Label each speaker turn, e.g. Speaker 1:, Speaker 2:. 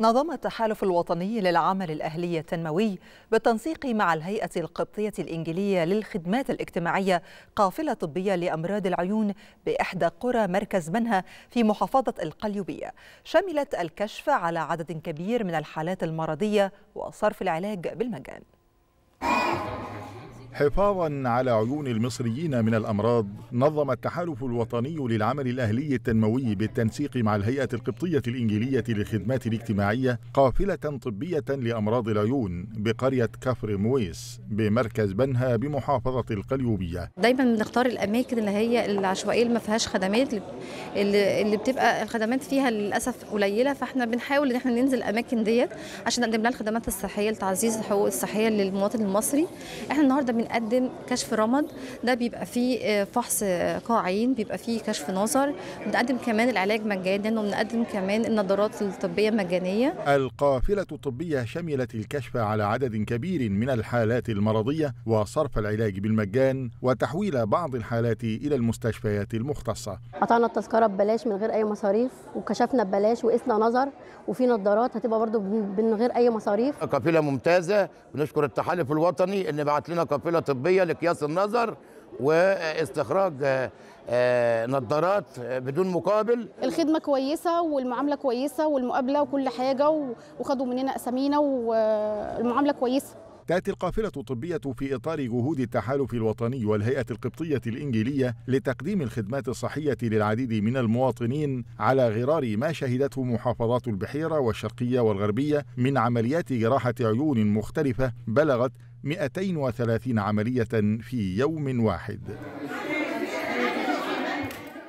Speaker 1: نظم التحالف الوطني للعمل الأهلي التنموي بالتنسيق مع الهيئة القبطية الإنجيلية للخدمات الاجتماعية قافلة طبية لأمراض العيون بإحدى قرى مركز منها في محافظة القليوبية شملت الكشف على عدد كبير من الحالات المرضية وصرف العلاج بالمجان
Speaker 2: حفاظا على عيون المصريين من الأمراض نظم التحالف الوطني للعمل الأهلي التنموي بالتنسيق مع الهيئة القبطية الإنجيلية للخدمات الاجتماعية قافلة طبية لأمراض العيون بقرية كفر مويس بمركز بنها بمحافظة القليوبية
Speaker 3: دايما بنختار الأماكن اللي هي العشوائية اللي ما فيهاش خدمات اللي بتبقى الخدمات فيها للأسف قليلة فاحنا بنحاول إن احنا ننزل الأماكن ديت عشان نقدم لها الخدمات الصحية لتعزيز الحقوق الصحية للمواطن المصري احنا النهارده بنقدم كشف رمد ده بيبقى فيه آه، فحص آه، قاعين بيبقى فيه كشف نظر بنقدم كمان العلاج مجانا وبنقدم كمان النظارات الطبيه مجانيه
Speaker 2: القافله الطبيه شملت الكشف على عدد كبير من الحالات المرضيه وصرف العلاج بالمجان وتحويل بعض الحالات الى المستشفيات المختصه
Speaker 3: قطعنا التذكره ببلاش من غير اي مصاريف وكشفنا ببلاش وقسنا نظر وفي نظارات هتبقى برضو من غير اي مصاريف
Speaker 2: قافله ممتازه بنشكر التحالف الوطني ان بعت لنا قافله حالة طبية لقياس النظر واستخراج آه، آه، نظارات بدون مقابل
Speaker 3: الخدمة كويسة والمعاملة كويسة والمقابلة وكل حاجة وخدوا مننا أسامينا والمعاملة آه، كويسة
Speaker 2: تأتي القافلة الطبية في إطار جهود التحالف الوطني والهيئة القبطية الإنجيلية لتقديم الخدمات الصحية للعديد من المواطنين على غرار ما شهدته محافظات البحيرة والشرقية والغربية من عمليات جراحة عيون مختلفة بلغت 230 عملية في يوم واحد